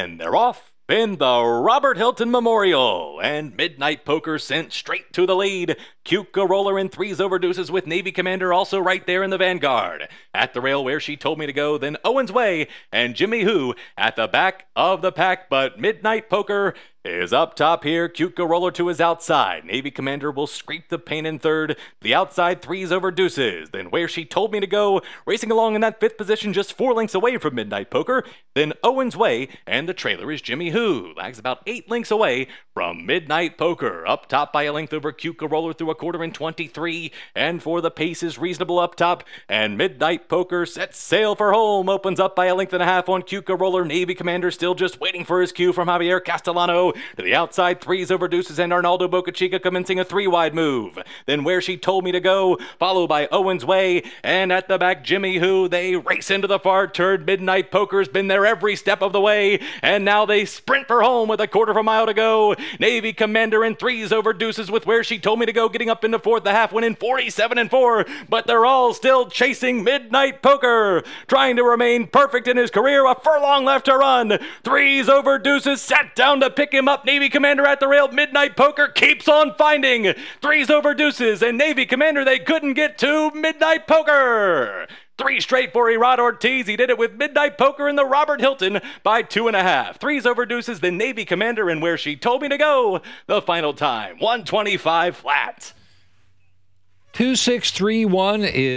and they're off in the Robert Hilton Memorial. And Midnight Poker sent straight to the lead. Cuca Roller in threes over deuces with Navy Commander also right there in the vanguard. At the rail where she told me to go, then Owen's Way and Jimmy Who at the back of the pack. But Midnight Poker is up top here. Cuca roller to his outside. Navy Commander will scrape the paint in third. The outside threes over deuces. Then where she told me to go, racing along in that fifth position just four lengths away from Midnight Poker. Then Owen's Way, and the trailer is Jimmy Who, lags about eight lengths away from Midnight Poker, up top by a length over Cuca Roller through a quarter in 23, and for the pace is reasonable up top, and Midnight Poker sets sail for home, opens up by a length and a half on Cuca Roller, Navy Commander still just waiting for his cue from Javier Castellano, to the outside threes over Deuces and Arnaldo Bocachica commencing a three-wide move, then Where She Told Me to Go, followed by Owen's Way, and at the back Jimmy Who, they race into the far turn, Midnight Poker's been there every step of the way, and now they sprint for home with a quarter of a mile to go, Navy Commander in threes over deuces with where she told me to go, getting up into fourth. The half winning 47 and 4, but they're all still chasing midnight poker, trying to remain perfect in his career. A furlong left to run. Threes over deuces, sat down to pick him up. Navy Commander at the rail. Midnight poker keeps on finding. Threes over deuces and Navy Commander, they couldn't get to midnight poker. Three straight for Erod Ortiz. He did it with Midnight Poker in the Robert Hilton by two and a half. Threes over deuces, the Navy Commander, and where she told me to go. The final time, 125 flat. 2631 is.